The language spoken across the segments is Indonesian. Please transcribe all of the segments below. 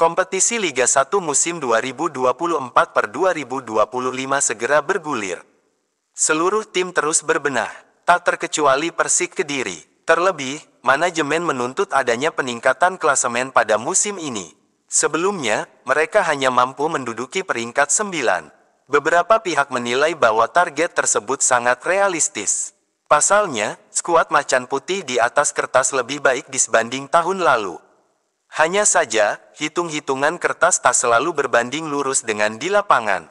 Kompetisi Liga 1 musim 2024 per 2025 segera bergulir. Seluruh tim terus berbenah, tak terkecuali Persik Kediri. Terlebih, manajemen menuntut adanya peningkatan klasemen pada musim ini. Sebelumnya, mereka hanya mampu menduduki peringkat 9. Beberapa pihak menilai bahwa target tersebut sangat realistis. Pasalnya, skuad Macan Putih di atas kertas lebih baik disbanding tahun lalu. Hanya saja, hitung-hitungan kertas tak selalu berbanding lurus dengan di lapangan.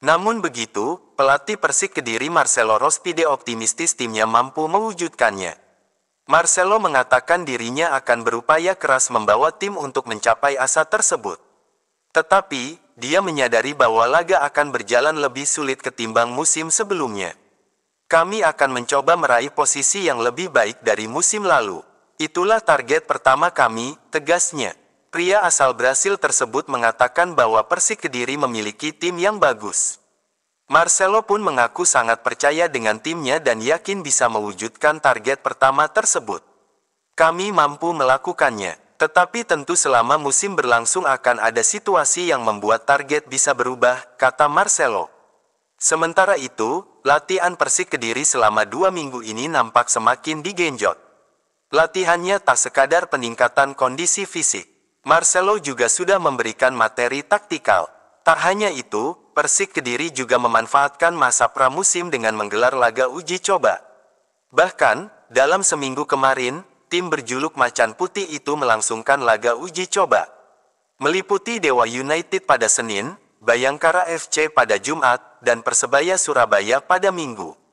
Namun begitu, pelatih Persik Kediri Marcelo Rospide optimistis timnya mampu mewujudkannya. Marcelo mengatakan dirinya akan berupaya keras membawa tim untuk mencapai asa tersebut. Tetapi, dia menyadari bahwa laga akan berjalan lebih sulit ketimbang musim sebelumnya. Kami akan mencoba meraih posisi yang lebih baik dari musim lalu. Itulah target pertama kami, tegasnya. Pria asal Brasil tersebut mengatakan bahwa Persik Kediri memiliki tim yang bagus. Marcelo pun mengaku sangat percaya dengan timnya dan yakin bisa mewujudkan target pertama tersebut. Kami mampu melakukannya, tetapi tentu selama musim berlangsung akan ada situasi yang membuat target bisa berubah, kata Marcelo. Sementara itu, latihan Persik Kediri selama dua minggu ini nampak semakin digenjot. Latihannya tak sekadar peningkatan kondisi fisik. Marcelo juga sudah memberikan materi taktikal. Tak hanya itu, Persik Kediri juga memanfaatkan masa pramusim dengan menggelar laga uji coba. Bahkan, dalam seminggu kemarin, tim berjuluk Macan Putih itu melangsungkan laga uji coba. Meliputi Dewa United pada Senin, Bayangkara FC pada Jumat, dan Persebaya Surabaya pada Minggu.